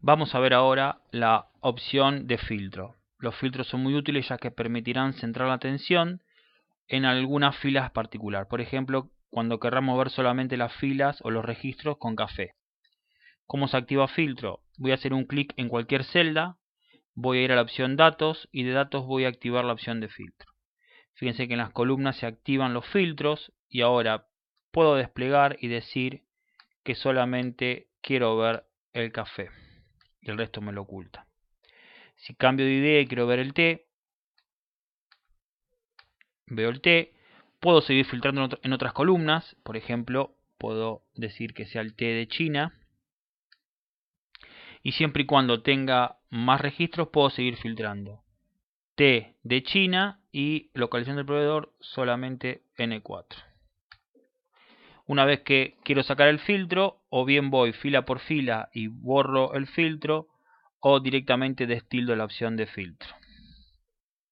Vamos a ver ahora la opción de filtro. Los filtros son muy útiles ya que permitirán centrar la atención en algunas filas particular. Por ejemplo, cuando querramos ver solamente las filas o los registros con café. ¿Cómo se activa filtro? Voy a hacer un clic en cualquier celda, voy a ir a la opción datos y de datos voy a activar la opción de filtro. Fíjense que en las columnas se activan los filtros y ahora puedo desplegar y decir que solamente quiero ver el café y el resto me lo oculta. Si cambio de idea y quiero ver el T, veo el T, puedo seguir filtrando en otras columnas, por ejemplo, puedo decir que sea el T de China, y siempre y cuando tenga más registros puedo seguir filtrando. T de China y localización del proveedor solamente N4. Una vez que quiero sacar el filtro, o bien voy fila por fila y borro el filtro, o directamente destildo la opción de filtro.